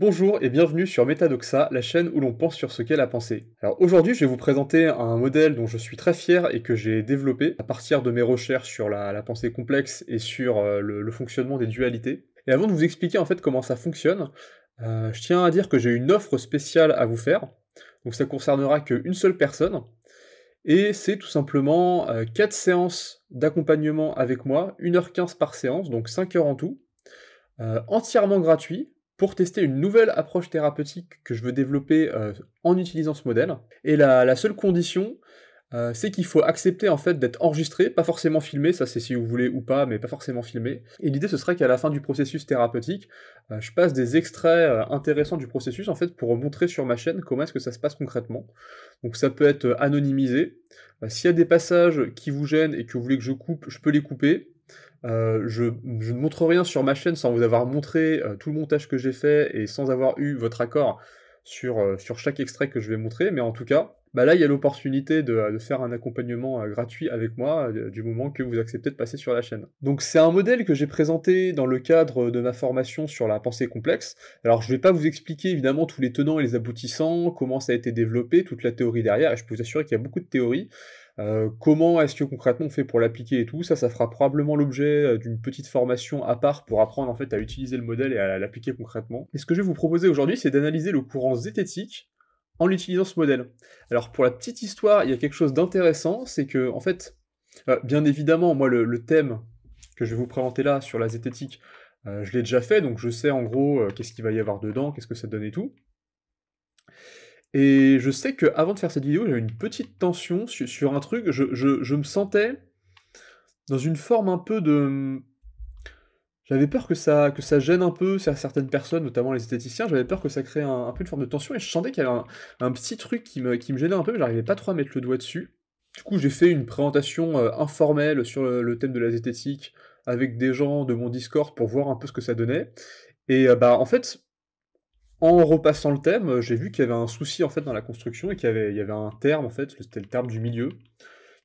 Bonjour et bienvenue sur Metadoxa, la chaîne où l'on pense sur ce qu'est la pensée. Alors aujourd'hui, je vais vous présenter un modèle dont je suis très fier et que j'ai développé à partir de mes recherches sur la, pensée complexe et sur euh, le, fonctionnement des dualités. Et avant de vous expliquer en fait comment ça fonctionne, euh, je tiens à dire que j'ai une offre spéciale à vous faire. Donc ça concernera qu'une seule personne. Et c'est tout simplement euh, quatre 4 séances d'accompagnement avec moi, 1h15 par séance, donc 5 heures en tout, entièrement gratuit, pour tester une nouvelle approche thérapeutique que je veux développer euh, en utilisant ce modèle. Et la, seule condition, euh, c'est qu'il faut accepter en fait d'être enregistré, pas forcément filmé, ça c'est si vous voulez ou pas, mais pas forcément filmé. Et l'idée ce serait qu'à la fin du processus thérapeutique, euh, je passe des extraits intéressants du processus en fait pour montrer sur ma chaîne comment est-ce que ça se passe concrètement. Donc ça peut être anonymisé. S'il y a des passages qui vous gênent et que vous voulez que je coupe, je peux les couper. Euh, je, ne montre rien sur ma chaîne sans vous avoir montré euh, tout le montage que j'ai fait et sans avoir eu votre accord sur, euh, sur chaque extrait que je vais montrer. Mais en tout cas, bah là, il y a l'opportunité de, de, faire un accompagnement gratuit avec moi du moment que vous acceptez de passer sur la chaîne. Donc c'est un modèle que j'ai présenté dans le cadre de ma formation sur la pensée complexe. Alors je ne vais pas vous expliquer évidemment tous les tenants et les aboutissants, comment ça a été développé, toute la théorie derrière, et je peux vous assurer qu'il y a beaucoup de théories. Euh, comment est-ce que concrètement on fait pour l'appliquer et tout ça, ça fera probablement l'objet euh, d'une petite formation à part pour apprendre en fait à utiliser le modèle et à l'appliquer concrètement. Et ce que je vais vous proposer aujourd'hui, c'est d'analyser le courant zététique en utilisant ce modèle. Alors pour la petite histoire, il y a quelque chose d'intéressant, c'est que en fait, euh, bien évidemment, moi le, thème que je vais vous présenter là sur la zététique, je l'ai déjà fait, donc je sais en gros qu'est-ce qu'il va y avoir dedans, qu'est-ce que ça donne et tout. Et je sais qu'avant de faire cette vidéo, j'avais une petite tension sur, un truc. Je, me sentais dans une forme un peu de. J'avais peur que ça, que ça gêne un peu certaines personnes, notamment les esthéticiens. J'avais peur que ça crée un, peu une forme de tension et je sentais qu'il y avait un, petit truc qui me, qui me gênait un peu, Je n'arrivais pas trop à mettre le doigt dessus. Du coup, j'ai fait une présentation euh, informelle sur le, thème de la zététique avec des gens de mon Discord pour voir un peu ce que ça donnait. Et euh, bah en fait, en repassant le thème, euh, j'ai vu qu'il y avait un souci en fait dans la construction et qu'il y avait, un terme en fait, c'était le terme du milieu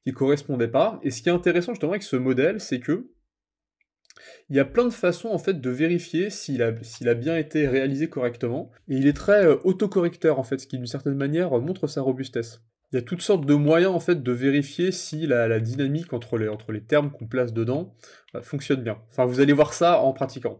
qui correspondait pas. Et ce qui est intéressant justement avec ce modèle, c'est que il y a plein de façons en fait de vérifier s'il a, bien été réalisé correctement. Et il est très euh, autocorrecteur en fait, ce qui d'une certaine manière euh, montre sa robustesse. Il y a toutes sortes de moyens en fait de vérifier si la, dynamique entre les, termes qu'on place dedans fonctionne bien. Enfin, vous allez voir ça en pratiquant.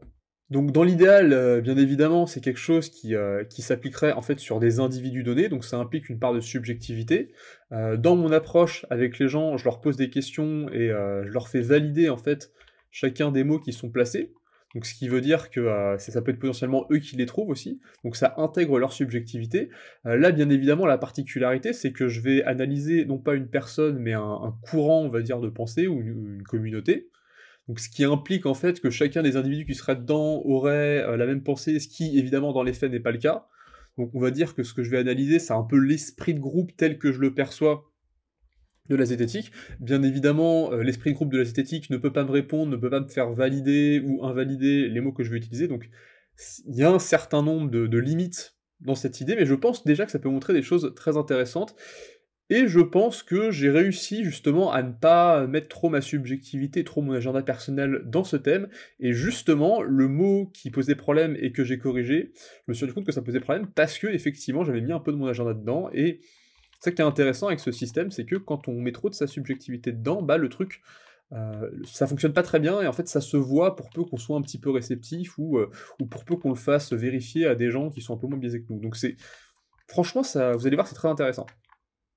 Donc dans l'idéal, euh, bien évidemment, c'est quelque chose euh, qui, s'appliquerait en fait sur des individus donnés, donc ça implique une part de subjectivité. Euh, dans mon approche avec les gens, je leur pose des questions et je leur fais valider en fait chacun des mots qui sont placés. Donc ce qui veut dire que ça peut être potentiellement eux qui les trouvent aussi, donc ça intègre leur subjectivité. là, bien évidemment, la particularité, c'est que je vais analyser non pas une personne, mais un, courant, on va dire, de pensée ou une communauté. Donc, ce qui implique en fait que chacun des individus qui serait dedans aurait euh, la même pensée, ce qui évidemment dans les faits n'est pas le cas. Donc, on va dire que ce que je vais analyser, c'est un peu l'esprit de groupe tel que je le perçois de la zététique. Bien évidemment, euh, l'esprit de groupe de la zététique ne peut pas me répondre, ne peut pas me faire valider ou invalider les mots que je vais utiliser. Donc, il y a un certain nombre de limites dans cette idée, mais je pense déjà que ça peut montrer des choses très intéressantes et je pense que j'ai réussi justement à ne pas mettre trop ma subjectivité, trop mon agenda personnel dans ce thème. Et justement, le mot qui posait problème et que j'ai corrigé, je me suis rendu compte que ça posait problème parce que effectivement j'avais mis un peu de mon agenda dedans. Et ça qui est intéressant avec ce système, c'est que quand on met trop de sa subjectivité dedans, bah le truc. Euh, ça fonctionne pas très bien et en fait ça se voit pour peu qu'on soit un petit peu réceptif ou, euh, ou pour peu qu'on le fasse vérifier à des gens qui sont un peu moins biaisés que nous. Donc c'est franchement ça, vous allez voir c'est très intéressant.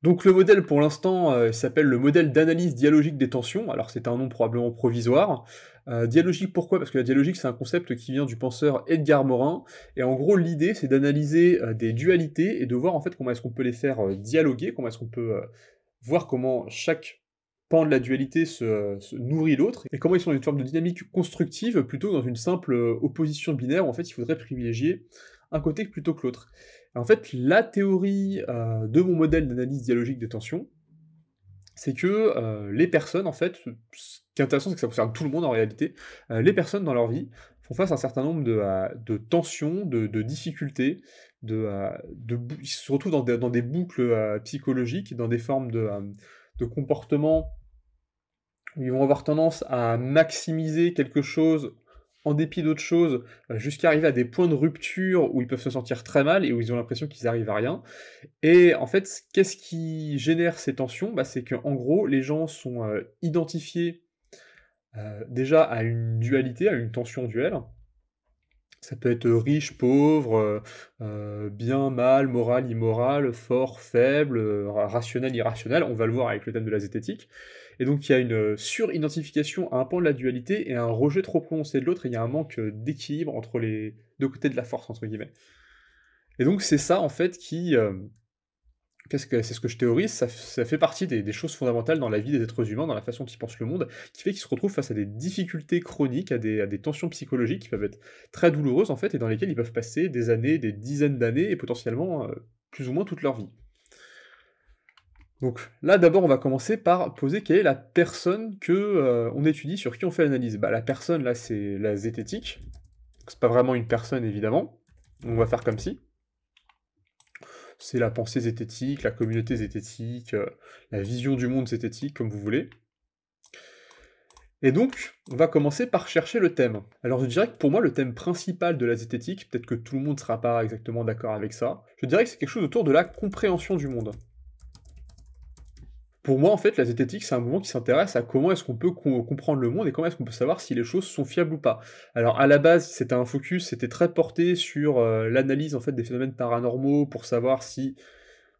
Donc le modèle pour l'instant euh, s'appelle le modèle d'analyse dialogique des tensions, alors c'est un nom probablement provisoire. Euh, dialogique pourquoi Parce que la dialogique c'est un concept qui vient du penseur Edgar Morin, et en gros l'idée c'est d'analyser euh, des dualités et de voir en fait comment est-ce qu'on peut les faire dialoguer, comment est-ce qu'on peut voir comment chaque pan de la dualité se, se nourrit l'autre, et comment ils sont dans une forme de dynamique constructive plutôt que dans une simple opposition binaire où en fait il faudrait privilégier un côté plutôt que l'autre. En fait, la théorie euh, de mon modèle d'analyse dialogique des tensions, c'est que euh, les personnes, en fait, ce qui est intéressant, c'est que ça concerne tout le monde en réalité, euh, les personnes dans leur vie font face à un certain nombre de, tensions, de, difficultés, de, ils se retrouvent dans, des, boucles psychologiques, dans des formes de, de comportements où ils vont avoir tendance à maximiser quelque chose en dépit d'autres choses, euh, jusqu'à arriver à des points de rupture où ils peuvent se sentir très mal et où ils ont l'impression qu'ils n'arrivent à rien. Et en fait, qu'est-ce qui génère ces tensions bah, C'est qu'en gros, les gens sont euh, identifiés euh, déjà à une dualité, à une tension duelle. Ça peut être riche, pauvre, bien, mal, moral, immoral, fort, faible, rationnel, irrationnel. On va le voir avec le thème de la zététique. Et donc il y a une euh, suridentification à un pan de la dualité et un rejet trop prononcé de l'autre, et il y a un manque euh, d'équilibre entre les deux côtés de la force, entre guillemets. Et donc c'est ça, en fait, qui... Euh, ce que c'est ce que je théorise, ça, fait partie des, choses fondamentales dans la vie des êtres humains, dans la façon dont ils pensent le monde, qui fait qu'ils se retrouvent face à des difficultés chroniques, à des, tensions psychologiques qui peuvent être très douloureuses en fait, et dans lesquelles ils peuvent passer des années, des dizaines d'années, et potentiellement plus ou moins toute leur vie. Donc là d'abord on va commencer par poser quelle est la personne que euh, on étudie, sur qui on fait l'analyse. Bah, la personne là c'est la zététique, c'est pas vraiment une personne évidemment, on va faire comme si. C'est la pensée zététique, la communauté zététique, euh, la vision du monde zététique comme vous voulez. Et donc, on va commencer par chercher le thème. Alors je dirais que pour moi, le thème principal de la zététique, peut-être que tout le monde ne sera pas exactement d'accord avec ça, je dirais que c'est quelque chose autour de la compréhension du monde pour moi, en fait, la zététique, c'est un mouvement qui s'intéresse à comment est-ce qu'on peut comprendre le monde et comment est-ce qu'on peut savoir si les choses sont fiables ou pas. Alors, à la base, c'était un focus, c'était très porté sur euh, l'analyse, en fait, des phénomènes paranormaux pour savoir si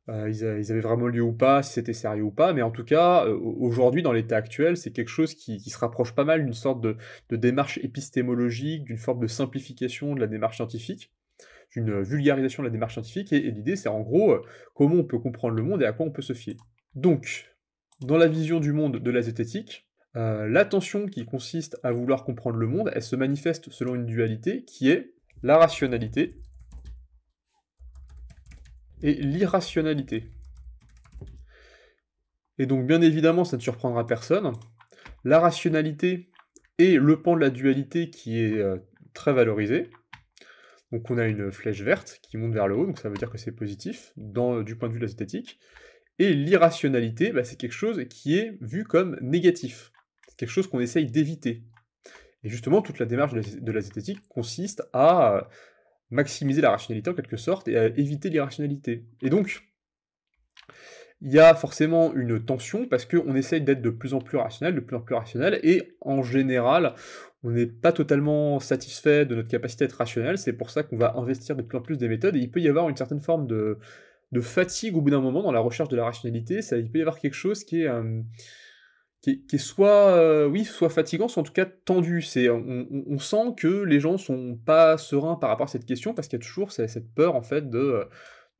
euh, ils, avaient vraiment lieu ou pas, si c'était sérieux ou pas. Mais en tout cas, euh, aujourd'hui, dans l'état actuel, c'est quelque chose qui, se rapproche pas mal d'une sorte de, démarche épistémologique, d'une forme de simplification de la démarche scientifique d'une vulgarisation de la démarche scientifique et, et l'idée c'est en gros comment on peut comprendre le monde et à quoi on peut se fier. Donc, dans la vision du monde de la zététique, euh, l'attention qui consiste à vouloir comprendre le monde, elle se manifeste selon une dualité qui est la rationalité et l'irrationalité. Et donc bien évidemment, ça ne surprendra personne. La rationalité est le pan de la dualité qui est euh, très valorisé. Donc on a une flèche verte qui monte vers le haut, donc ça veut dire que c'est positif du point de vue de la zététique. Et l'irrationalité, bah, c'est quelque chose qui est vu comme négatif. C'est quelque chose qu'on essaye d'éviter. Et justement, toute la démarche de la zététique consiste à maximiser la rationalité en quelque sorte et à éviter l'irrationalité. Et donc, il y a forcément une tension parce qu'on essaye d'être de plus en plus rationnel, de plus en plus rationnel, et en général, on n'est pas totalement satisfait de notre capacité à être rationnel, c'est pour ça qu'on va investir de plus en plus des méthodes, et il peut y avoir une certaine forme de de fatigue au bout d'un moment dans la recherche de la rationalité. Ça, il peut y avoir quelque chose qui est, euh, qui, soit, euh, oui, soit fatigant, soit en tout cas tendu. C'est, on, sent que les gens sont pas sereins par rapport à cette question parce qu'il y a toujours cette peur en fait de, euh,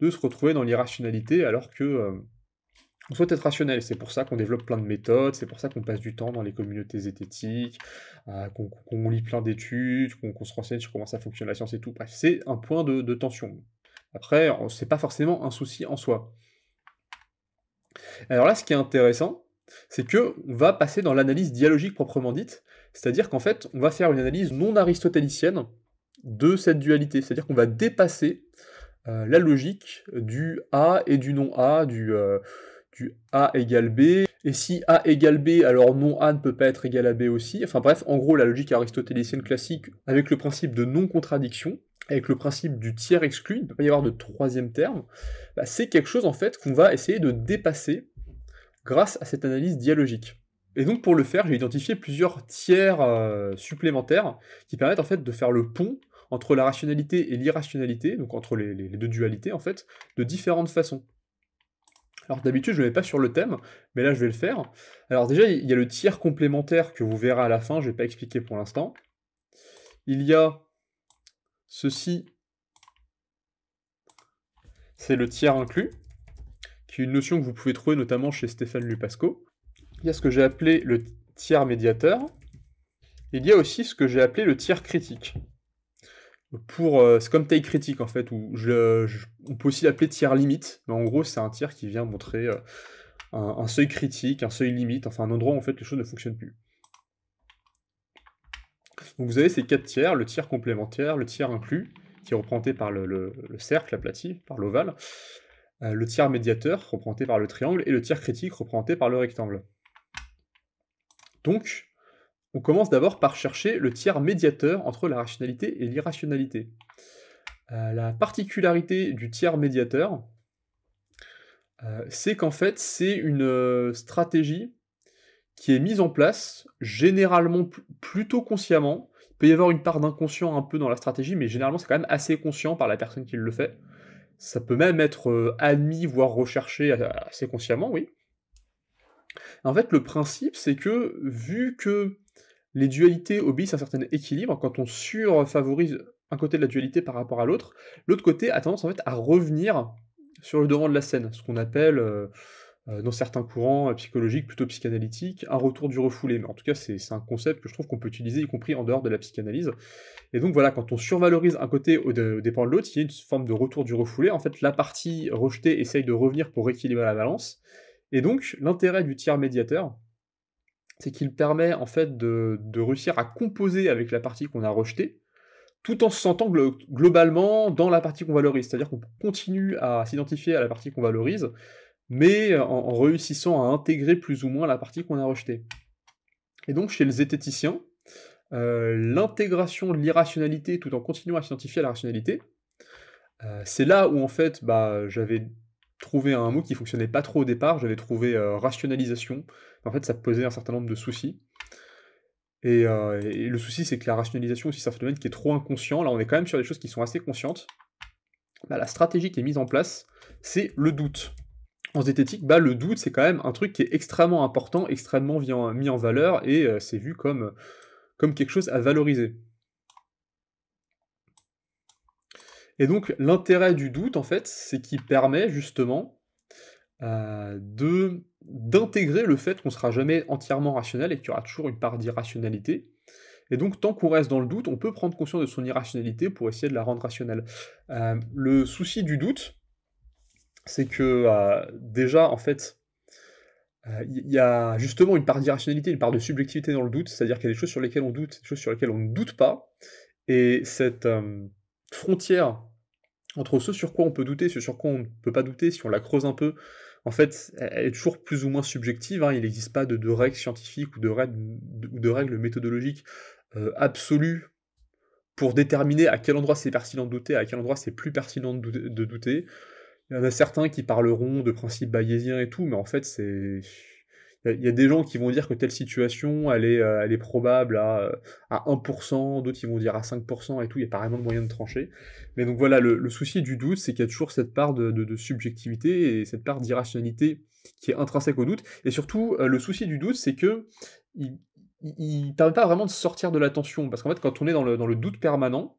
de se retrouver dans l'irrationalité alors que on souhaite être rationnel. C'est pour ça qu'on développe plein de méthodes, c'est pour ça qu'on passe du temps dans les communautés zététiques, qu'on lit plein d'études, qu'on se renseigne sur comment ça fonctionne la science et tout. Bref, c'est un point de tension. Après, c'est pas forcément un souci en soi. Alors là, ce qui est intéressant, c'est qu'on va passer dans l'analyse dialogique proprement dite, c'est-à-dire qu'en fait, on va faire une analyse non aristotélicienne de cette dualité, c'est-à-dire qu'on va dépasser euh, la logique du A et du non A, du, euh, du A égale B, et si A égale B, alors non A ne peut pas être égal à B aussi, enfin bref, en gros, la logique aristotélicienne classique avec le principe de non-contradiction, avec le principe du tiers exclu, il ne peut pas y avoir de troisième terme, bah, c'est quelque chose en fait qu'on va essayer de dépasser grâce à cette analyse dialogique. Et donc pour le faire, j'ai identifié plusieurs tiers euh, supplémentaires qui permettent en fait de faire le pont entre la rationalité et l'irrationalité, donc entre les, deux dualités en fait, de différentes façons. Alors d'habitude je ne le mets pas sur le thème, mais là je vais le faire. Alors déjà il y a le tiers complémentaire que vous verrez à la fin, je ne vais pas expliquer pour l'instant. Il y a Ceci, c'est le tiers inclus, qui est une notion que vous pouvez trouver notamment chez Stéphane Lupasco. Il y a ce que j'ai appelé le tiers médiateur. Il y a aussi ce que j'ai appelé le tiers critique. Pour, euh, c'est comme taille critique en fait, où je, on peut aussi l'appeler tiers limite, mais en gros c'est un tiers qui vient montrer euh, un, seuil critique, un seuil limite, enfin un endroit où en fait les choses ne fonctionnent plus. Donc vous avez ces quatre tiers, le tiers complémentaire, le tiers inclus, qui est représenté par le, cercle aplati, par l'ovale, euh, le tiers médiateur, représenté par le triangle, et le tiers critique, représenté par le rectangle. Donc, on commence d'abord par chercher le tiers médiateur entre la rationalité et l'irrationalité. Euh, la particularité du tiers médiateur, euh, c'est qu'en fait, c'est une stratégie qui est mise en place, généralement plutôt consciemment. Il peut y avoir une part d'inconscient un peu dans la stratégie, mais généralement c'est quand même assez conscient par la personne qui le fait. Ça peut même être euh, admis, voire recherché euh, assez consciemment, oui. En fait, le principe, c'est que vu que les dualités obéissent à un certain équilibre, quand on surfavorise un côté de la dualité par rapport à l'autre, l'autre côté a tendance en fait à revenir sur le devant de la scène, ce qu'on appelle euh, euh, dans certains courants euh, psychologiques plutôt psychanalytiques, un retour du refoulé. Mais en tout cas, c'est un concept que je trouve qu'on peut utiliser, y compris en dehors de la psychanalyse. Et donc voilà, quand on survalorise un côté au, dépend de l'autre, il y a une forme de retour du refoulé. En fait, la partie rejetée essaye de revenir pour rééquilibrer la balance. Et donc, l'intérêt du tiers médiateur, c'est qu'il permet en fait de, réussir à composer avec la partie qu'on a rejetée, tout en se sentant globalement dans la partie qu'on valorise. C'est-à-dire qu'on continue à s'identifier à la partie qu'on valorise, mais euh, en, réussissant à intégrer plus ou moins la partie qu'on a rejetée. Et donc chez les zététicien, euh, l'intégration de l'irrationalité tout en continuant à s'identifier la rationalité, euh, c'est là où en fait bah, j'avais trouvé un mot qui fonctionnait pas trop au départ, j'avais trouvé rationalisation, en fait ça posait un certain nombre de soucis. Et, le souci c'est que la rationalisation aussi c'est un phénomène qui est trop inconscient, là on est quand même sur des choses qui sont assez conscientes. Bah, la stratégie qui est mise en place, c'est le doute en zététique, bah, le doute, c'est quand même un truc qui est extrêmement important, extrêmement mis en valeur, et euh, c'est vu comme, euh, comme quelque chose à valoriser. Et donc l'intérêt du doute, en fait, c'est qu'il permet justement euh, de d'intégrer le fait qu'on sera jamais entièrement rationnel et qu'il y aura toujours une part d'irrationalité. Et donc tant qu'on reste dans le doute, on peut prendre conscience de son irrationalité pour essayer de la rendre rationnelle. le souci du doute, c'est que euh, déjà, en fait, il euh, y a justement une part d'irrationalité, une part de subjectivité dans le doute, c'est-à-dire qu'il y a des choses sur lesquelles on doute, des choses sur lesquelles on ne doute pas, et cette euh, frontière entre ce sur quoi on peut douter, ce sur quoi on ne peut pas douter, si on la creuse un peu, en fait, elle est toujours plus ou moins subjective, hein. il n'existe pas de, règles scientifiques ou de règles, méthodologiques absolues pour déterminer à quel endroit c'est pertinent de douter, à quel endroit c'est plus pertinent de douter. Il y en a certains qui parleront de principes bayésiens et tout, mais en fait, c'est. Il y a des gens qui vont dire que telle situation, elle est, euh, elle est probable à, 1%, euh, d'autres qui vont dire à 5% et tout, il n'y a pas vraiment de moyen de trancher. Mais donc voilà, le, souci du doute, c'est qu'il y a toujours cette part de, subjectivité et cette part d'irrationalité qui est intrinsèque au doute. Et surtout, euh, le souci du doute, c'est que il, permet pas vraiment de sortir de l'attention, Parce qu'en fait, quand on est dans le doute permanent,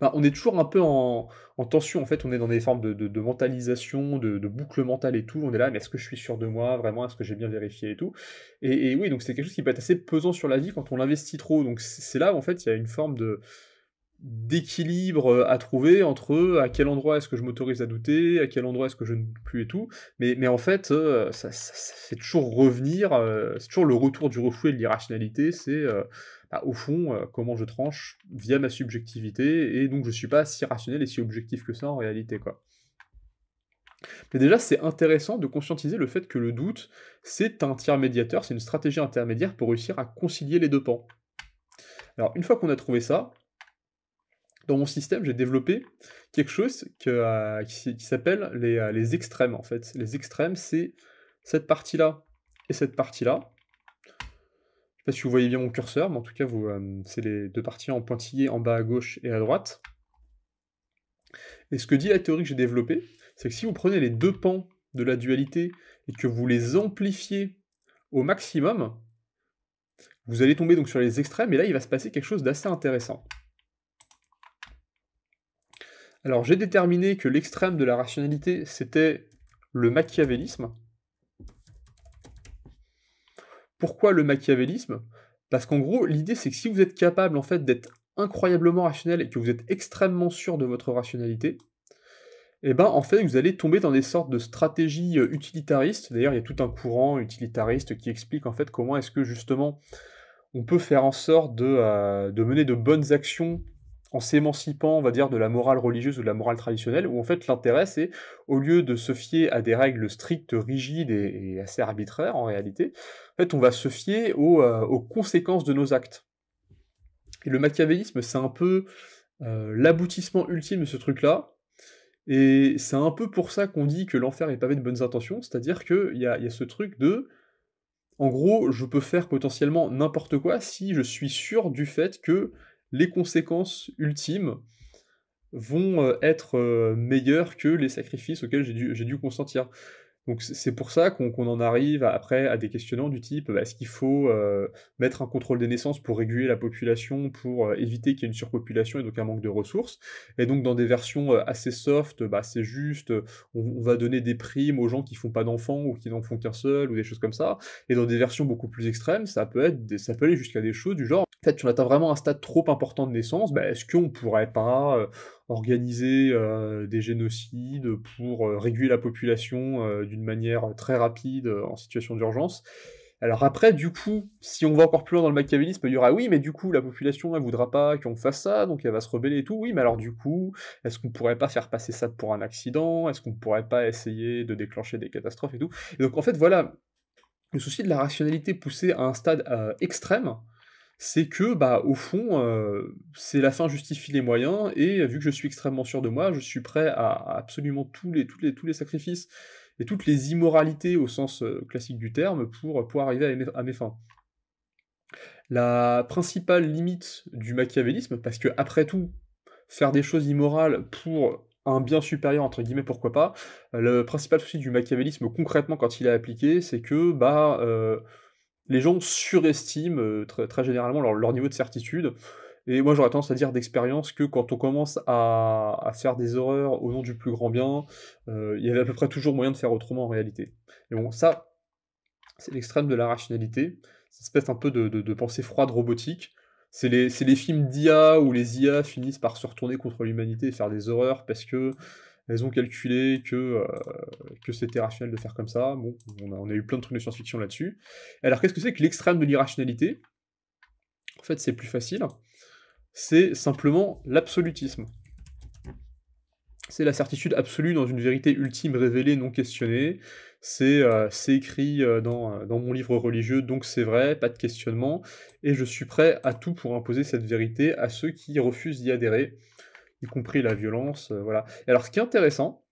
bah, on est toujours un peu en, tension, en fait, on est dans des formes de, mentalisation, de, boucle mentale et tout, on est là, mais est-ce que je suis sûr de moi, vraiment, est-ce que j'ai bien vérifié et tout. Et, oui, donc c'est quelque chose qui peut être assez pesant sur la vie quand on l'investit trop, donc c'est là en fait il y a une forme de d'équilibre euh, à trouver entre à quel endroit est-ce que je m'autorise à douter, à quel endroit est-ce que je ne doute plus et tout, mais, en fait, euh, ça, toujours revenir, euh, c'est toujours le retour du refou de l'irrationalité, c'est... Bah, au fond, euh, comment je tranche via ma subjectivité, et donc je suis pas si rationnel et si objectif que ça en réalité, quoi. Mais déjà, c'est intéressant de conscientiser le fait que le doute, c'est un tiers médiateur, c'est une stratégie intermédiaire pour réussir à concilier les deux pans. Alors, une fois qu'on a trouvé ça, dans mon système, j'ai développé quelque chose euh, qui, s'appelle euh, les extrêmes, en fait. Les extrêmes, c'est cette partie-là et cette partie-là, je ne sais pas si vous voyez bien mon curseur, mais en tout cas, euh, c'est les deux parties en pointillé en bas à gauche et à droite. Et ce que dit la théorie que j'ai développée, c'est que si vous prenez les deux pans de la dualité et que vous les amplifiez au maximum, vous allez tomber donc sur les extrêmes, et là, il va se passer quelque chose d'assez intéressant. Alors, j'ai déterminé que l'extrême de la rationalité, c'était le machiavélisme. Pourquoi le machiavélisme Parce qu'en gros, l'idée c'est que si vous êtes capable en fait d'être incroyablement rationnel et que vous êtes extrêmement sûr de votre rationalité, eh ben en fait vous allez tomber dans des sortes de stratégies euh, utilitaristes. D'ailleurs, il y a tout un courant utilitariste qui explique en fait comment est-ce que justement on peut faire en sorte de, euh, de mener de bonnes actions en s'émancipant, on va dire, de la morale religieuse ou de la morale traditionnelle, où en fait l'intérêt c'est, au lieu de se fier à des règles strictes, rigides et, assez arbitraires en réalité, en fait on va se fier euh, aux, conséquences de nos actes. Et le machiavélisme c'est un peu euh, l'aboutissement ultime de ce truc-là, et c'est un peu pour ça qu'on dit que l'enfer est pavé de bonnes intentions, c'est-à-dire qu'il y y a ce truc de... En gros, je peux faire potentiellement n'importe quoi si je suis sûr du fait que les conséquences ultimes vont euh, être euh, meilleures que les sacrifices auxquels j'ai dû, consentir. Donc c'est pour ça qu'on en arrive après à des questionnements du type bah, est-ce qu'il faut euh, mettre un contrôle des naissances pour réguler la population, pour euh, éviter qu'il y ait une surpopulation et donc un manque de ressources Et donc dans des versions euh, assez soft, bah, c'est juste on, va donner des primes aux gens qui font pas d'enfants ou qui n'en font qu'un seul ou des choses comme ça. Et dans des versions beaucoup plus extrêmes, ça peut être aller jusqu'à des choses du genre en fait, si on atteint vraiment un stade trop important de naissance, bah, est-ce qu'on pourrait pas organiser euh, des génocides, pour euh, réguler la population euh, d'une manière très rapide en situation d'urgence. Alors après, du coup, si on va encore plus loin dans le machiavélisme, il y aura oui, mais du coup, la population, elle voudra pas qu'on fasse ça, donc elle va se rebeller et tout. Oui, mais alors du coup, est-ce qu'on pourrait pas faire passer ça pour un accident Est-ce qu'on pourrait pas essayer de déclencher des catastrophes et tout Et donc en fait, voilà, le souci de la rationalité poussée à un stade extrême, c'est que, bah, au fond, euh, c'est la fin justifie les moyens, et vu que je suis extrêmement sûr de moi, je suis prêt à, absolument tous les, tous, les, tous les sacrifices et toutes les immoralités au sens euh, classique du terme pour arriver à mes, fins. La principale limite du machiavélisme, parce que après tout, faire des choses immorales pour un bien supérieur, entre guillemets, pourquoi pas, le principal souci du machiavélisme concrètement quand il est appliqué, c'est que, bah, euh, les gens surestiment euh, très, généralement leur, niveau de certitude. Et moi, j'aurais tendance à dire d'expérience que quand on commence à, faire des horreurs au nom du plus grand bien, euh, il y avait à peu près toujours moyen de faire autrement en réalité. Et bon, ça, c'est l'extrême de la rationalité, une espèce un peu de, pensée froide robotique. C'est les, les, films d'IA où les IA finissent par se retourner contre l'humanité et faire des horreurs parce que elles ont calculé que, euh, que c'était rationnel de faire comme ça. Bon, on a, a eu plein de trucs de science-fiction là-dessus. Alors qu'est-ce que c'est que l'extrême de l'irrationalité En fait, c'est plus facile. C'est simplement l'absolutisme. C'est la certitude absolue dans une vérité ultime révélée, non questionnée. C'est euh, écrit euh, dans, mon livre religieux, donc c'est vrai, pas de questionnement. Et je suis prêt à tout pour imposer cette vérité à ceux qui refusent d'y adhérer y compris la violence. Euh, voilà. Et alors, ce qui est intéressant,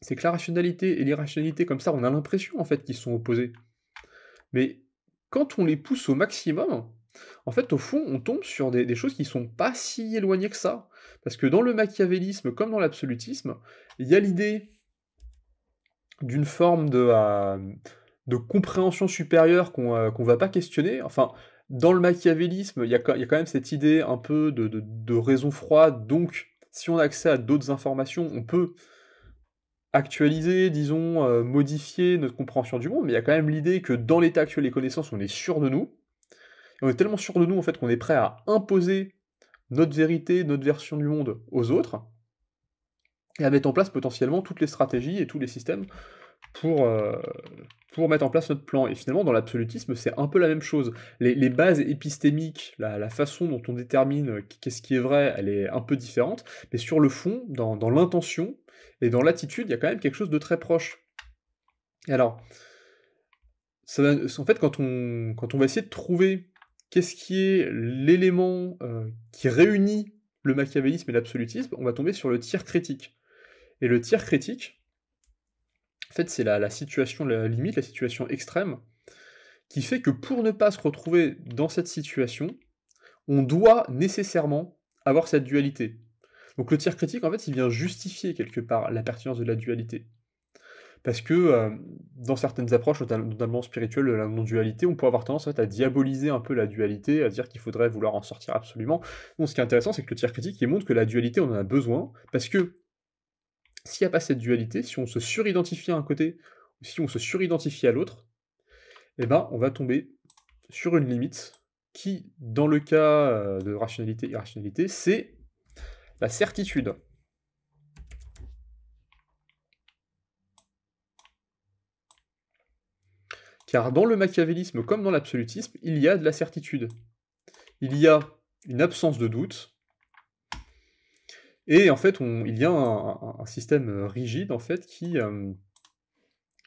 c'est que la rationalité et l'irrationalité, comme ça, on a l'impression en fait qu'ils sont opposés. Mais quand on les pousse au maximum, en fait, au fond, on tombe sur des, choses qui sont pas si éloignées que ça. Parce que dans le machiavélisme, comme dans l'absolutisme, il y a l'idée d'une forme de, euh, de compréhension supérieure qu'on euh, ne va pas questionner. Enfin, dans le machiavélisme, il y, a quand même cette idée un peu de, raison froide, donc si on a accès à d'autres informations, on peut actualiser, disons, euh, modifier notre compréhension du monde, mais il y a quand même l'idée que dans l'état actuel des connaissances, on est sûr de nous, et on est tellement sûr de nous, en fait, qu'on est prêt à imposer notre vérité, notre version du monde aux autres, et à mettre en place potentiellement toutes les stratégies et tous les systèmes pour, euh, pour mettre en place notre plan. Et finalement, dans l'absolutisme, c'est un peu la même chose. Les, bases épistémiques, la, façon dont on détermine euh, qu'est-ce qui est vrai, elle est un peu différente. Mais sur le fond, dans, l'intention et dans l'attitude, il y a quand même quelque chose de très proche. Et alors, ça en fait, quand on, va essayer de trouver qu'est-ce qui est l'élément euh, qui réunit le machiavélisme et l'absolutisme, on va tomber sur le tir critique. Et le tir critique, en fait, c'est la, situation, la limite, la situation extrême, qui fait que pour ne pas se retrouver dans cette situation, on doit nécessairement avoir cette dualité. Donc le tiers critique, en fait, il vient justifier quelque part la pertinence de la dualité. Parce que euh, dans certaines approches, notamment spirituelles, de la non-dualité, on peut avoir tendance à diaboliser un peu la dualité, à dire qu'il faudrait vouloir en sortir absolument. ce qui est intéressant, c'est que le tiers critique il montre que la dualité, on en a besoin, parce que s'il n'y a pas cette dualité, si on se suridentifie à un côté, ou si on se suridentifie à l'autre, eh ben, on va tomber sur une limite qui, dans le cas euh, de rationalité et irrationalité, c'est la certitude. Car dans le machiavélisme comme dans l'absolutisme, il y a de la certitude. Il y a une absence de doute, et en fait, il y a un, système euh, rigide en fait qui, euh,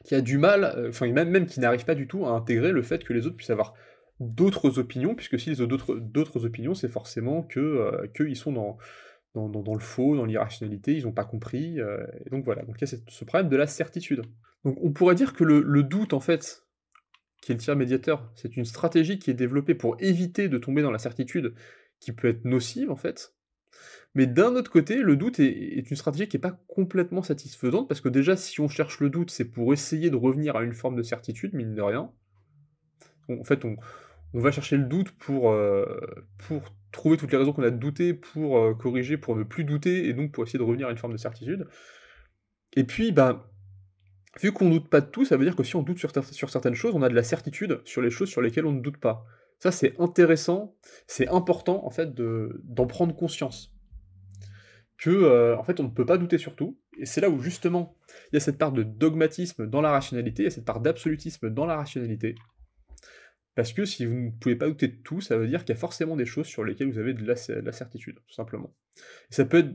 qui a du mal, euh, enfin même, même qui n'arrive pas du tout à intégrer le fait que les autres puissent avoir d'autres opinions, puisque s'ils ont d'autres opinions, c'est forcément que qu'ils sont dans, dans, le faux, dans l'irrationalité, ils n'ont pas compris. et donc voilà, donc il y a ce problème de la certitude. Donc on pourrait dire que le, le doute, en fait, qui est le tiers médiateur, c'est une stratégie qui est développée pour éviter de tomber dans la certitude qui peut être nocive, en fait. Mais d'un autre côté, le doute est, une stratégie qui n'est pas complètement satisfaisante, parce que déjà, si on cherche le doute, c'est pour essayer de revenir à une forme de certitude, mine de rien. En fait, on, va chercher le doute euh, pour, trouver toutes les raisons qu'on a douter, pour euh, corriger, pour ne plus douter, et donc pour essayer de revenir à une forme de certitude. Et puis, bah, vu qu'on ne doute pas de tout, ça veut dire que si on doute sur, certaines choses, on a de la certitude sur les choses sur lesquelles on ne doute pas. Ça, c'est intéressant, c'est important, en fait, d'en prendre conscience que euh, en fait on ne peut pas douter sur tout. Et c'est là où justement il y a cette part de dogmatisme dans la rationalité, il y a cette part d'absolutisme dans la rationalité. Parce que si vous ne pouvez pas douter de tout, ça veut dire qu'il y a forcément des choses sur lesquelles vous avez de la, certitude, tout simplement. ça peut être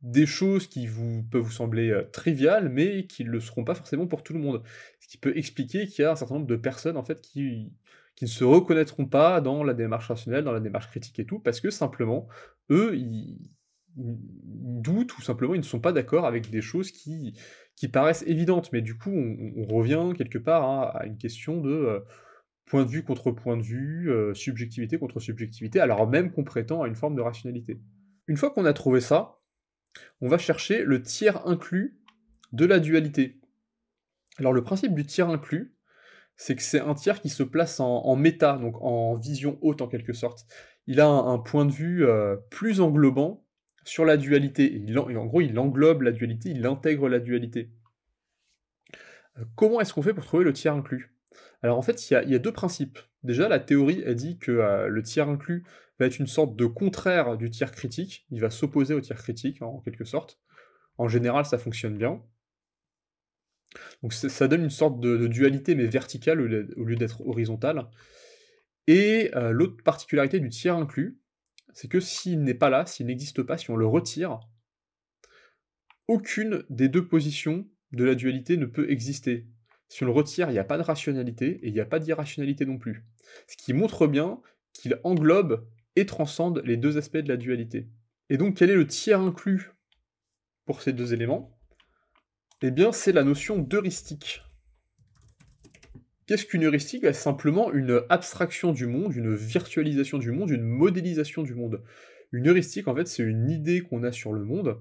des choses qui vous, peuvent vous sembler euh, triviales, mais qui ne le seront pas forcément pour tout le monde. Ce qui peut expliquer qu'il y a un certain nombre de personnes en fait qui, qui ne se reconnaîtront pas dans la démarche rationnelle, dans la démarche critique et tout, parce que simplement, eux, ils d'où tout simplement ils ne sont pas d'accord avec des choses qui, qui paraissent évidentes. Mais du coup, on, revient quelque part hein, à une question de euh, point de vue contre point de vue, euh, subjectivité contre subjectivité, alors même qu'on prétend à une forme de rationalité. Une fois qu'on a trouvé ça, on va chercher le tiers inclus de la dualité. Alors le principe du tiers inclus, c'est que c'est un tiers qui se place en, méta, donc en vision haute en quelque sorte. Il a un, point de vue euh, plus englobant sur la dualité. en, gros, il englobe la dualité, il intègre la dualité. Euh, comment est-ce qu'on fait pour trouver le tiers inclus Alors en fait, il y, a, deux principes. Déjà, la théorie a dit que euh, le tiers inclus va être une sorte de contraire du tiers critique. Il va s'opposer au tiers critique, en quelque sorte. En général, ça fonctionne bien. Donc ça donne une sorte de, dualité, mais verticale, au lieu d'être horizontale. Et euh, l'autre particularité du tiers inclus, c'est que s'il n'est pas là, s'il n'existe pas, si on le retire, aucune des deux positions de la dualité ne peut exister. Si on le retire, il n'y a pas de rationalité et il n'y a pas d'irrationalité non plus. Ce qui montre bien qu'il englobe et transcende les deux aspects de la dualité. Et donc quel est le tiers inclus pour ces deux éléments Eh bien c'est la notion d'heuristique. Qu'est-ce qu'une heuristique C'est bah, simplement une abstraction du monde, une virtualisation du monde, une modélisation du monde. Une heuristique, en fait, c'est une idée qu'on a sur le monde,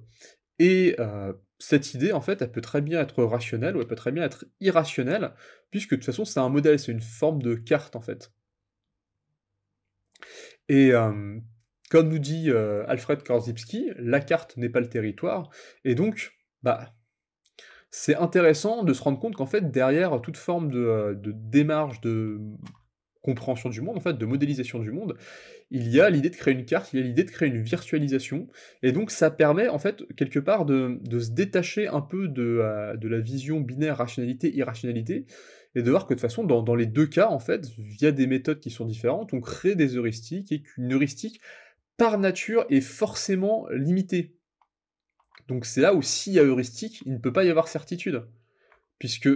et euh, cette idée, en fait, elle peut très bien être rationnelle ou elle peut très bien être irrationnelle, puisque de toute façon, c'est un modèle, c'est une forme de carte, en fait. Et euh, comme nous dit euh, Alfred Korzybski, la carte n'est pas le territoire, et donc, bah, c'est intéressant de se rendre compte qu'en fait, derrière toute forme euh, de, démarche de compréhension du monde, en fait, de modélisation du monde, il y a l'idée de créer une carte, il y a l'idée de créer une virtualisation, et donc ça permet, en fait, quelque part, de, se détacher un peu de, euh, la vision binaire rationalité-irrationalité, et de voir que de toute façon, dans, dans les deux cas, en fait, via des méthodes qui sont différentes, on crée des heuristiques, et qu'une heuristique, par nature, est forcément limitée, donc c'est là où s'il y a heuristique, il ne peut pas y avoir certitude. Puisque,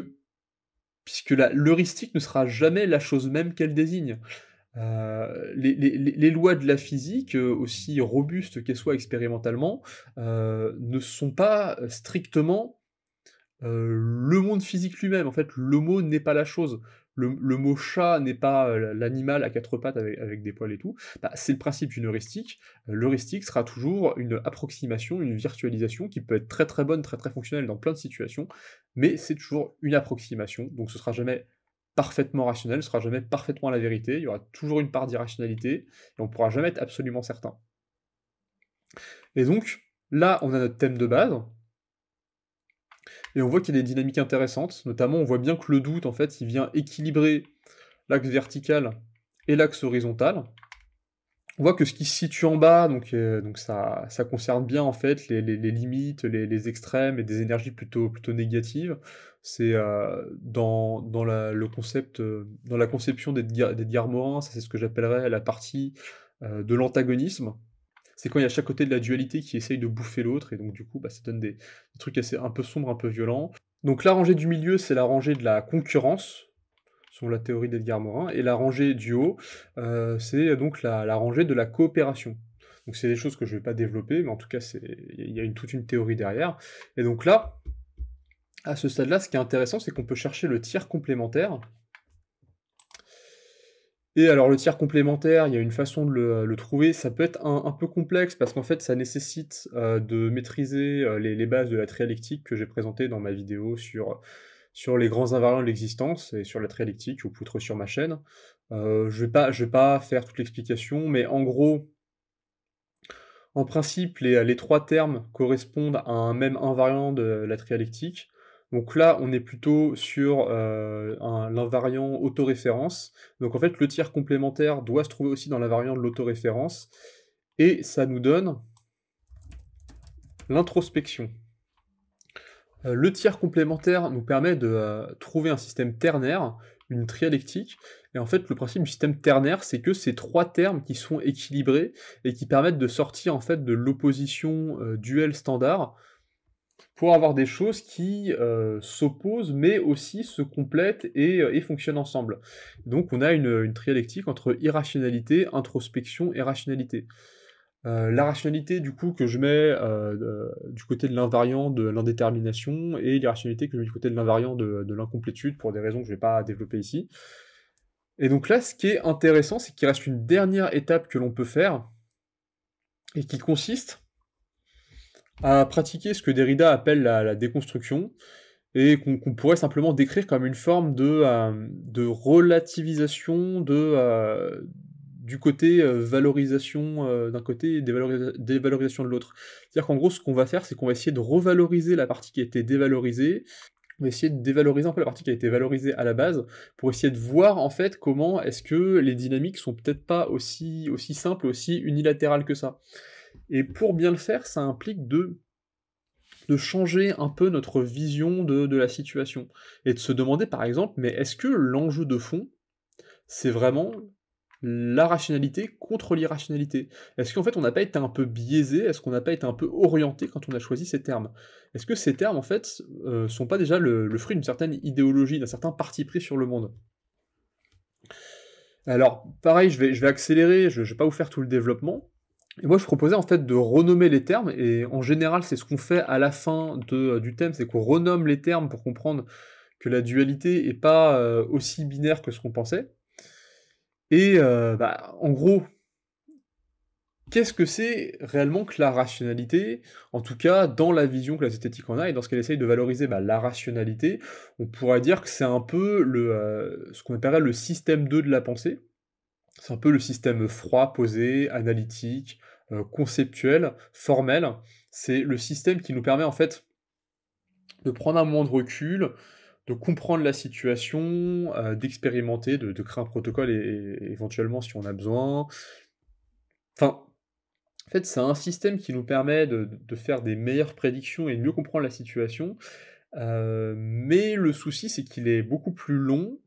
puisque l'heuristique ne sera jamais la chose même qu'elle désigne. Euh, les, lois de la physique, euh, aussi robustes qu'elles soient expérimentalement, euh, ne sont pas strictement le monde physique lui-même. En fait, le mot n'est pas la chose le, mot chat n'est pas euh, l'animal à quatre pattes avec, des poils et tout, bah, c'est le principe d'une heuristique. Euh, l'heuristique sera toujours une approximation, une virtualisation qui peut être très très bonne, très très fonctionnelle dans plein de situations, mais c'est toujours une approximation, donc ce sera jamais parfaitement rationnel, ce sera jamais parfaitement la vérité, il y aura toujours une part d'irrationalité, et on ne pourra jamais être absolument certain. Et donc, là, on a notre thème de base, et on voit qu'il y a des dynamiques intéressantes, notamment on voit bien que le doute, en fait, il vient équilibrer l'axe vertical et l'axe horizontal. On voit que ce qui se situe en bas, donc, euh, donc ça, concerne bien en fait les, limites, les, extrêmes et des énergies plutôt, plutôt négatives. C'est euh, dans, la, le concept, euh, dans la conception des Morin, ça c'est ce que j'appellerais la partie de l'antagonisme, c'est quand il y a chaque côté de la dualité qui essaye de bouffer l'autre, et donc du coup, bah, ça donne des, trucs assez un peu sombres, un peu violents. Donc la rangée du milieu, c'est la rangée de la concurrence, selon la théorie d'Edgar Morin, et la rangée du haut, euh, c'est donc la, rangée de la coopération. Donc c'est des choses que je ne vais pas développer, mais en tout cas, il y a une, toute une théorie derrière. Et donc là, à ce stade-là, ce qui est intéressant, c'est qu'on peut chercher le tiers complémentaire, et alors le tiers complémentaire, il y a une façon de le, trouver, ça peut être un, peu complexe parce qu'en fait ça nécessite euh, de maîtriser euh, les, bases de la trialectique que j'ai présentée dans ma vidéo sur, les grands invariants de l'existence et sur la trialectique ou poutre sur ma chaîne. Euh, je ne vais, pas, faire toute l'explication, mais en gros, en principe, les, les, trois termes correspondent à un même invariant de la trialectique. Donc là, on est plutôt sur euh, l'invariant autoréférence. Donc en fait, le tiers complémentaire doit se trouver aussi dans l'invariant de l'autoréférence. Et ça nous donne l'introspection. Euh, le tiers complémentaire nous permet de euh, trouver un système ternaire, une trialectique. Et en fait, le principe du système ternaire, c'est que ces trois termes qui sont équilibrés et qui permettent de sortir en fait de l'opposition duel standard pour avoir des choses qui euh, s'opposent mais aussi se complètent euh, et, fonctionnent ensemble. Donc on a une, une entre irrationalité, introspection et rationalité. Euh, la rationalité du coup que je mets du côté de l'invariant de l'indétermination et l'irrationalité que je mets du côté de l'invariant de, de l'incomplétude pour des raisons que je ne vais pas développer ici. Et donc là, ce qui est intéressant, c'est qu'il reste une dernière étape que l'on peut faire et qui consiste à pratiquer ce que Derrida appelle la, déconstruction, et qu'on pourrait simplement décrire comme une forme de, euh, relativisation de, euh, du côté euh, valorisation d'un côté et dévalorisation de l'autre. C'est-à-dire qu'en gros, ce qu'on va faire, c'est qu'on va essayer de revaloriser la partie qui a été dévalorisée, on va essayer de dévaloriser un peu la partie qui a été valorisée à la base, pour essayer de voir en fait comment est-ce que les dynamiques sont peut-être pas aussi, aussi simples, aussi unilatérales que ça. Et pour bien le faire, ça implique de, changer un peu notre vision de, la situation. Et de se demander par exemple, mais est-ce que l'enjeu de fond, c'est vraiment la rationalité contre l'irrationalité Est-ce qu'en fait on n'a pas été un peu biaisé Est-ce qu'on n'a pas été un peu orienté quand on a choisi ces termes Est-ce que ces termes en fait euh, sont pas déjà le, fruit d'une certaine idéologie, d'un certain parti pris sur le monde Alors pareil, je vais, je vais accélérer, je ne vais pas vous faire tout le développement, et moi, je proposais en fait de renommer les termes, et en général, c'est ce qu'on fait à la fin euh, du thème, c'est qu'on renomme les termes pour comprendre que la dualité n'est pas euh, aussi binaire que ce qu'on pensait. Et euh, bah, en gros, qu'est-ce que c'est réellement que la rationalité En tout cas, dans la vision que la zététique en a et dans ce qu'elle essaye de valoriser, bah, la rationalité, on pourrait dire que c'est un peu le, ce qu'on appellerait le système 2 de la pensée. C'est un peu le système froid, posé, analytique, euh, conceptuel, formel. C'est le système qui nous permet en fait de prendre un moment de recul, de comprendre la situation, euh, d'expérimenter, de, créer un protocole et, éventuellement si on a besoin. Enfin, en fait, c'est un système qui nous permet de, faire des meilleures prédictions et de mieux comprendre la situation. Euh, mais le souci, c'est qu'il est beaucoup plus long.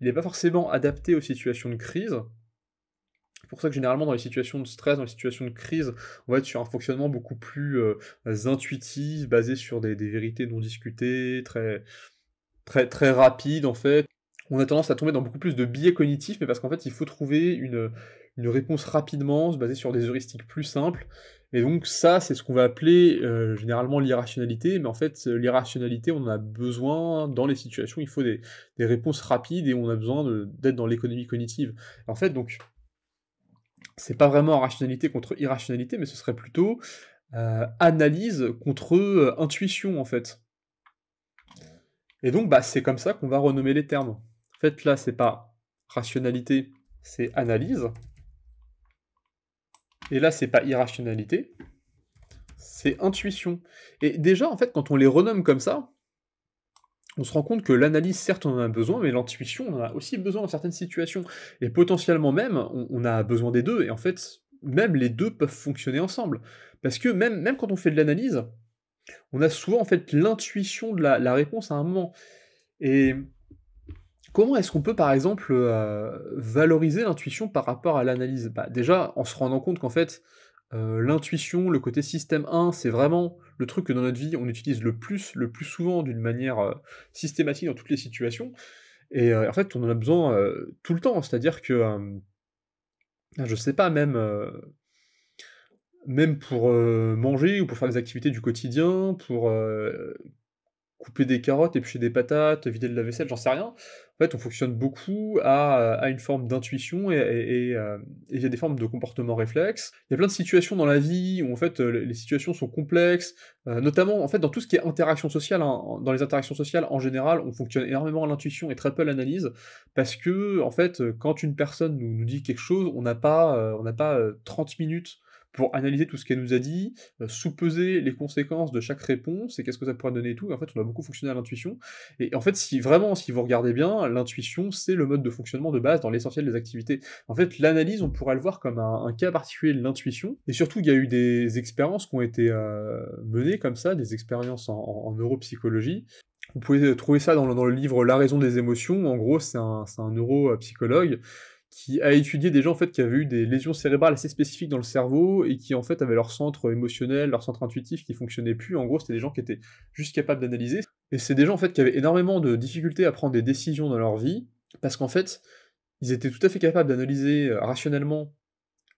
Il n'est pas forcément adapté aux situations de crise pour ça que généralement dans les situations de stress, dans les situations de crise, on va être sur un fonctionnement beaucoup plus euh, intuitif, basé sur des, vérités non discutées, très, très, très rapide en fait. On a tendance à tomber dans beaucoup plus de biais cognitifs, mais parce qu'en fait il faut trouver une, réponse rapidement, se baser sur des heuristiques plus simples. Et donc ça, c'est ce qu'on va appeler euh, généralement l'irrationalité, mais en fait, l'irrationalité, on en a besoin dans les situations, il faut des, des réponses rapides et on a besoin d'être dans l'économie cognitive. En fait, donc c'est pas vraiment rationalité contre irrationalité, mais ce serait plutôt euh, analyse contre euh, intuition en fait. Et donc bah, c'est comme ça qu'on va renommer les termes. En fait là c'est pas rationalité, c'est analyse. Et là c'est pas irrationalité, c'est intuition. Et déjà en fait quand on les renomme comme ça, on se rend compte que l'analyse, certes, on en a besoin, mais l'intuition, on en a aussi besoin dans certaines situations. Et potentiellement même, on, a besoin des deux. Et en fait, même les deux peuvent fonctionner ensemble. Parce que même, même quand on fait de l'analyse, on a souvent en fait l'intuition de la, réponse à un moment. Et comment est-ce qu'on peut, par exemple, euh, valoriser l'intuition par rapport à l'analyse bah, Déjà, en se rendant compte qu'en fait, euh, l'intuition, le côté système 1, c'est vraiment le truc que dans notre vie on utilise le plus, le plus souvent d'une manière euh, systématique dans toutes les situations. Et euh, en fait, on en a besoin euh, tout le temps. C'est-à-dire que, je sais pas, même, même pour manger ou pour faire des activités du quotidien, pour couper des carottes, éplucher des patates, vider de la vaisselle, j'en sais rien. En fait, on fonctionne beaucoup à, une forme d'intuition euh, et, il y a des formes de comportement réflexe. Il y a plein de situations dans la vie où en fait euh, les situations sont complexes, euh, notamment en fait dans tout ce qui est interaction sociale. Hein, dans les interactions sociales en général, on fonctionne énormément à l'intuition et très peu à l'analyse parce que en fait quand une personne nous, dit quelque chose, on n'a pas on n'a pas 30 minutes pour analyser tout ce qu'elle nous a dit, euh, sous-peser les conséquences de chaque réponse et qu'est-ce que ça pourrait donner et tout. en fait, on a beaucoup fonctionné à l'intuition. Et en fait, si vraiment, si vous regardez bien, l'intuition, c'est le mode de fonctionnement de base dans l'essentiel des activités. En fait, l'analyse, on pourrait le voir comme un, cas particulier de l'intuition. Et surtout, il y a eu des expériences qui ont été euh, menées comme ça, des expériences en, neuropsychologie, vous pouvez trouver ça dans le, dans le, livre La raison des émotions. En gros, c'est un, un neuropsychologue qui a étudié des gens en fait qui avaient eu des lésions cérébrales assez spécifiques dans le cerveau et qui en fait avaient leur centre émotionnel, leur centre intuitif qui fonctionnait plus. En gros, c'était des gens qui étaient juste capables d'analyser. Et c'est des gens en fait qui avaient énormément de difficultés à prendre des décisions dans leur vie parce qu'en fait, ils étaient tout à fait capables d'analyser euh, rationnellement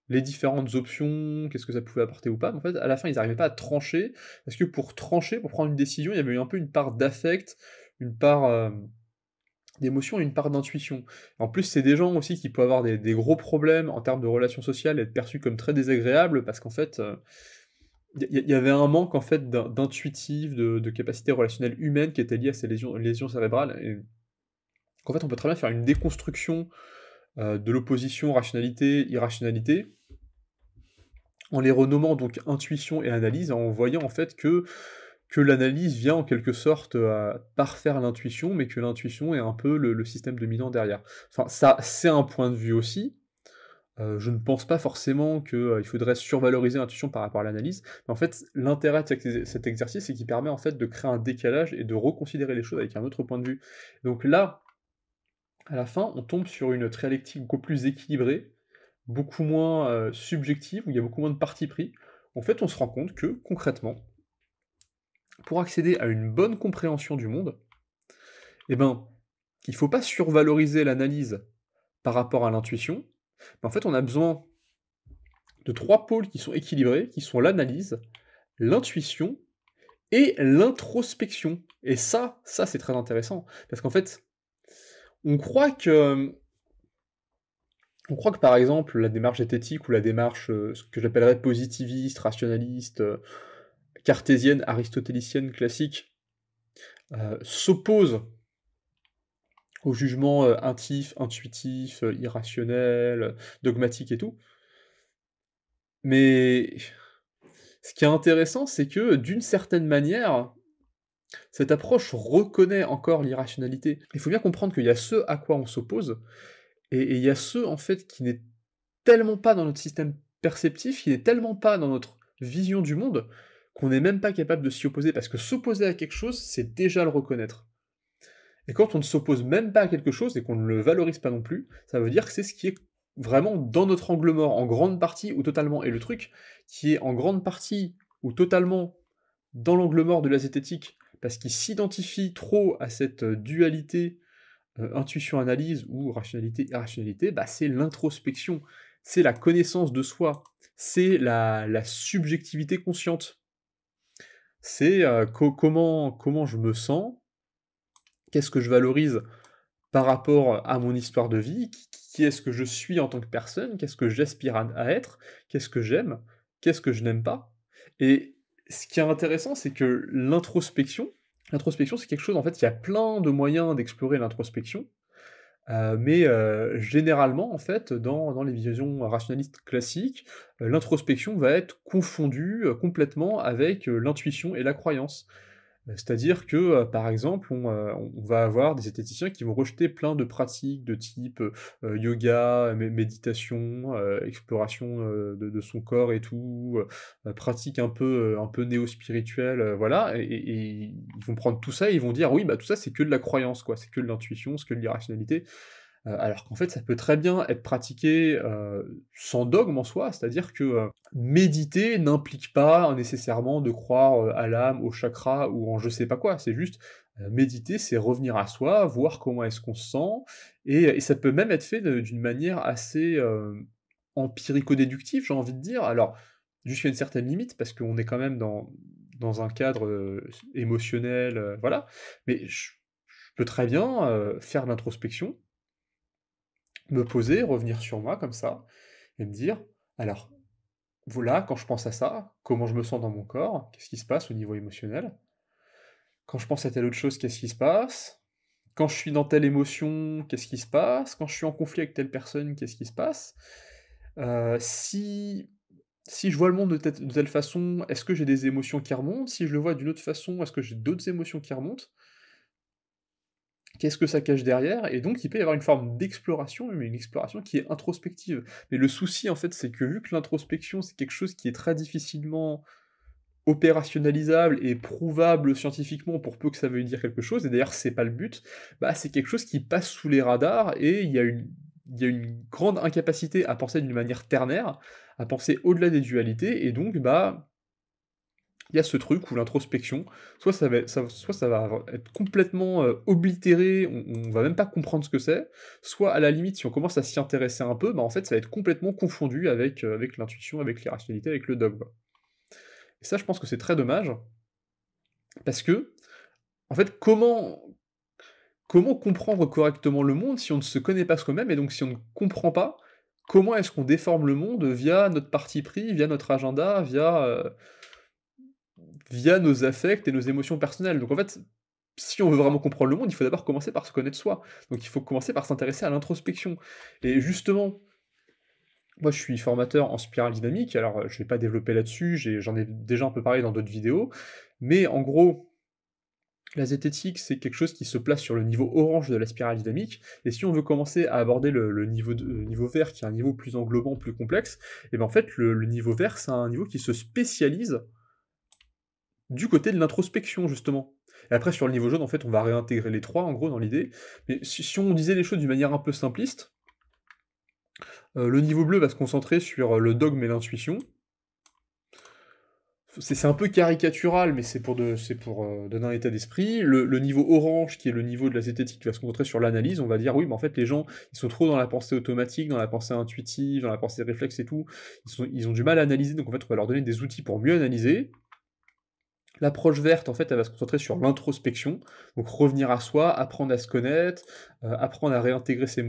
les différentes options, qu'est-ce que ça pouvait apporter ou pas. Mais en fait, à la fin, ils n'arrivaient pas à trancher parce que pour trancher, pour prendre une décision, il y avait eu un peu une part d'affect, une part euh, d'émotion et une part d'intuition. En plus, c'est des gens aussi qui peuvent avoir des, gros problèmes en termes de relations sociales et être perçus comme très désagréables parce qu'en fait, euh, il y, avait un manque en fait d'intuitif, de, capacité relationnelle humaine qui était lié à ces lésions, cérébrales. Et fait, on peut très bien faire une déconstruction euh, de l'opposition rationalité-irrationalité en les renommant donc intuition et analyse, en voyant en fait que que l'analyse vient en quelque sorte euh, à parfaire l'intuition, mais que l'intuition est un peu le, système dominant derrière. Enfin, ça, c'est un point de vue aussi. Euh, je ne pense pas forcément qu'il euh, il faudrait survaloriser l'intuition par rapport à l'analyse, mais en fait, l'intérêt de cet, exercice, c'est qu'il permet en fait de créer un décalage et de reconsidérer les choses avec un autre point de vue. Donc là, à la fin, on tombe sur une trialectique beaucoup plus équilibrée, beaucoup moins subjective, où il y a beaucoup moins de parti pris. En fait, on se rend compte que, concrètement, pour accéder à une bonne compréhension du monde, eh ben, il ne faut pas survaloriser l'analyse par rapport à l'intuition. en fait, on a besoin de trois pôles qui sont équilibrés, qui sont l'analyse, l'intuition et l'introspection. Et ça, ça c'est très intéressant. Parce qu'en fait, on croit que. On croit que par exemple la démarche éthétique ou la démarche, euh, ce que j'appellerais positiviste, rationaliste, euh, cartésienne, aristotélicienne, classique, euh, s'oppose au jugement euh, intif, intuitif, euh, irrationnel, dogmatique et tout. Mais ce qui est intéressant, c'est que d'une certaine manière, cette approche reconnaît encore l'irrationalité. Il faut bien comprendre qu'il y a ce à quoi on s'oppose, et, il y a ce en fait qui n'est tellement pas dans notre système perceptif, qui n'est tellement pas dans notre vision du monde, qu'on n'est même pas capable de s'y opposer, parce que s'opposer à quelque chose, c'est déjà le reconnaître. Et quand on ne s'oppose même pas à quelque chose et qu'on ne le valorise pas non plus, ça veut dire que c'est ce qui est vraiment dans notre angle mort, en grande partie ou totalement. Et le truc qui est en grande partie ou totalement dans l'angle mort de la zététique, parce qu'il s'identifie trop à cette euh, dualité euh, intuition-analyse ou rationalité-irrationalité, bah c'est l'introspection, c'est la connaissance de soi, c'est la subjectivité consciente c'est comment, comment je me sens, qu'est-ce que je valorise par rapport à mon histoire de vie, qui, est-ce que je suis en tant que personne, qu'est-ce que j'aspire à, à, être, qu'est-ce que j'aime, qu'est-ce que je n'aime pas. Et ce qui est intéressant, c'est que l'introspection, l'introspection c'est quelque chose, en fait, il y a plein de moyens d'explorer l'introspection, euh, mais euh, généralement, en fait, dans, les visions rationalistes classiques, euh, l'introspection va être confondue complètement avec l'intuition et la croyance. C'est-à-dire que, euh, par exemple, euh, on, va avoir des esthéticiens qui vont rejeter plein de pratiques de type euh, yoga, méditation, exploration de, son corps et tout, pratiques un peu, un peu néo-spirituelles, voilà, et, ils vont prendre tout ça et ils vont dire oui, bah tout ça c'est que de la croyance, quoi, c'est que de l'intuition, c'est que de l'irrationalité. Euh, alors qu'en fait ça peut très bien être pratiqué euh, sans dogme en soi, c'est-à-dire que euh, méditer n'implique pas nécessairement de croire à l'âme, au chakra ou en je sais pas quoi, c'est juste méditer, c'est revenir à soi, voir comment est-ce qu'on se sent, et, ça peut même être fait d'une manière assez empirico-déductive, j'ai envie de dire. Alors, jusqu'à une certaine limite, parce qu'on est quand même dans, dans un cadre émotionnel, voilà. Mais je, peux très bien faire l'introspection me poser, revenir sur moi comme ça, et me dire, alors, voilà, quand je pense à ça, comment je me sens dans mon corps, qu'est-ce qui se passe au niveau émotionnel Quand je pense à telle autre chose, qu'est-ce qui se passe Quand je suis dans telle émotion, qu'est-ce qui se passe Quand je suis en conflit avec telle personne, qu'est-ce qui se passe euh, Si si je vois le monde de, telle façon, est-ce que j'ai des émotions qui remontent Si je le vois d'une autre façon, est-ce que j'ai d'autres émotions qui remontent qu'est-ce que ça cache derrière, et donc il peut y avoir une forme d'exploration, mais une exploration qui est introspective. Mais le souci, en fait, c'est que vu que l'introspection, c'est quelque chose qui est très difficilement opérationnalisable et prouvable scientifiquement pour peu que ça veuille dire quelque chose, et d'ailleurs c'est pas le but, bah c'est quelque chose qui passe sous les radars et il y a une, il y a une grande incapacité à penser d'une manière ternaire, à penser au-delà des dualités, et donc bah il y a ce truc où l'introspection, soit ça va, être complètement euh, oblitéré, on, va même pas comprendre ce que c'est, soit à la limite, si on commence à s'y intéresser un peu, bah en fait, ça va être complètement confondu avec, euh, avec l'intuition, avec l'irrationalité, avec le dogme. Et ça, je pense que c'est très dommage, parce que, en fait, comment, comment comprendre correctement le monde si on ne se connaît pas soi-même, et donc si on ne comprend pas comment est-ce qu'on déforme le monde via notre parti pris, via notre agenda, via... Euh, via nos affects et nos émotions personnelles. Donc en fait, si on veut vraiment comprendre le monde, il faut d'abord commencer par se connaître soi. Donc il faut commencer par s'intéresser à l'introspection. Et justement, moi, je suis formateur en spirale dynamique, alors je ne vais pas développer là-dessus, j'en ai, déjà un peu parlé dans d'autres vidéos, mais en gros, la zététique, c'est quelque chose qui se place sur le niveau orange de la spirale dynamique, et si on veut commencer à aborder le, niveau, de, niveau vert, qui est un niveau plus englobant, plus complexe, et eh bien en fait, le niveau vert, c'est un niveau qui se spécialise du côté de l'introspection, justement. Et après, sur le niveau jaune, en fait, on va réintégrer les trois, en gros, dans l'idée. Mais si, on disait les choses d'une manière un peu simpliste, euh, le niveau bleu va se concentrer sur euh, le dogme et l'intuition. C'est un peu caricatural, mais c'est pour, euh, donner un état d'esprit. Le, niveau orange, qui est le niveau de la zététique, va se concentrer sur l'analyse. On va dire, oui, mais en fait, les gens, ils sont trop dans la pensée automatique, dans la pensée intuitive, dans la pensée réflexe et tout. ils ont du mal à analyser, donc en fait, on va leur donner des outils pour mieux analyser. L'approche verte, en fait, elle va se concentrer sur l'introspection, donc revenir à soi, apprendre à se connaître, euh, apprendre à réintégrer ses,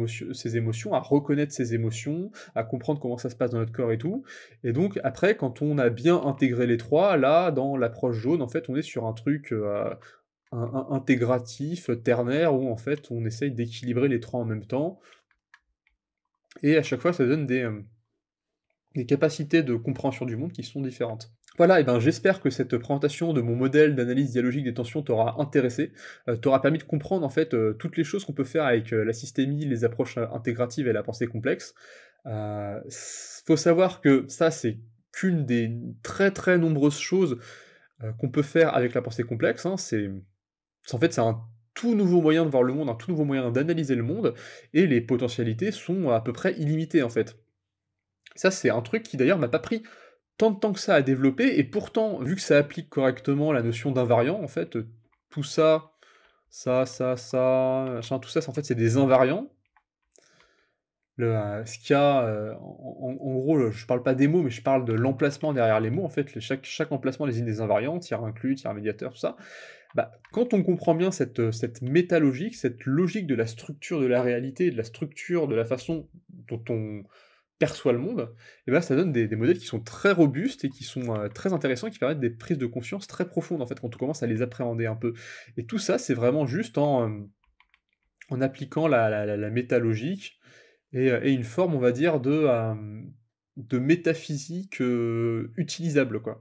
émotions, à reconnaître ses émotions, à comprendre comment ça se passe dans notre corps et tout. Et donc après, quand on a bien intégré les trois, là, dans l'approche jaune, en fait, on est sur un truc euh, intégratif, ternaire, où en fait, on essaye d'équilibrer les trois en même temps. Et à chaque fois, ça donne des euh, capacités de compréhension du monde qui sont différentes. Voilà, et eh ben j'espère que cette présentation de mon modèle d'analyse dialogique des tensions t'aura intéressé, euh, t'aura permis de comprendre en fait euh, toutes les choses qu'on peut faire avec euh, la systémie, les approches intégratives et la pensée complexe. faut savoir que ça c'est qu'une des très très nombreuses choses qu'on peut faire avec la pensée complexe. Hein. c'est en fait c'est un tout nouveau moyen de voir le monde, un tout nouveau moyen d'analyser le monde, et les potentialités sont à peu près illimitées en fait. Ça c'est un truc qui d'ailleurs m'a pas pris tant de temps que ça a développé, et pourtant, vu que ça applique correctement la notion d'invariant, en fait, tout ça, ça, ça, ça, machin, tout ça, en fait, c'est des invariants. Le, euh, ce qu'il y a, euh, en, gros, je parle pas des mots, mais je parle de l'emplacement derrière les mots. En fait, chaque, chaque emplacement désigne des invariants, tiers inclus, tiers médiateur, tout ça. Bah, quand on comprend bien cette, cette métalogique, cette logique de la structure de la réalité, de la structure de la façon dont on, perçoit le monde, et eh ben ça donne des, modèles qui sont très robustes et qui sont euh, très intéressants, qui permettent des prises de conscience très profondes en fait quand on commence à les appréhender un peu. Et tout ça, c'est vraiment juste en, euh, en appliquant la, métalogique euh, et, une forme, on va dire, de, de métaphysique utilisable quoi.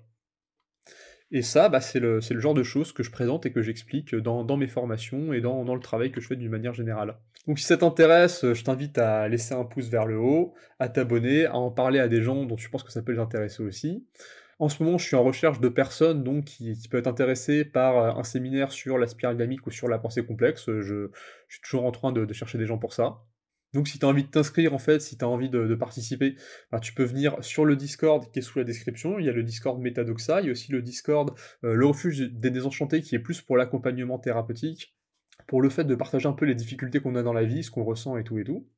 Et ça, bah, c'est le, genre de choses que je présente et que j'explique dans, mes formations et dans, le travail que je fais d'une manière générale. Donc si ça t'intéresse, je t'invite à laisser un pouce vers le haut, à t'abonner, à en parler à des gens dont tu penses que ça peut les intéresser aussi. En ce moment, je suis en recherche de personnes donc, qui, peuvent être intéressées par euh, un séminaire sur la spirale ou sur la pensée complexe. Je, suis toujours en train de chercher des gens pour ça. Donc si tu as envie de t'inscrire, en fait, si tu as envie de, participer, bah, tu peux venir sur le Discord qui est sous la description. Il y a le Discord Metadoxa, il y a aussi le Discord euh, Le Refuge des Désenchantés qui est plus pour l'accompagnement thérapeutique, pour le fait de partager un peu les difficultés qu'on a dans la vie, ce qu'on ressent et tout et tout.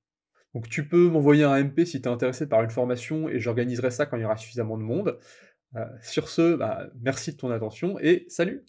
Donc tu peux m'envoyer un MP si tu es intéressé par une formation et j'organiserai ça quand il y aura suffisamment de monde. Euh, sur ce, bah, merci de ton attention et salut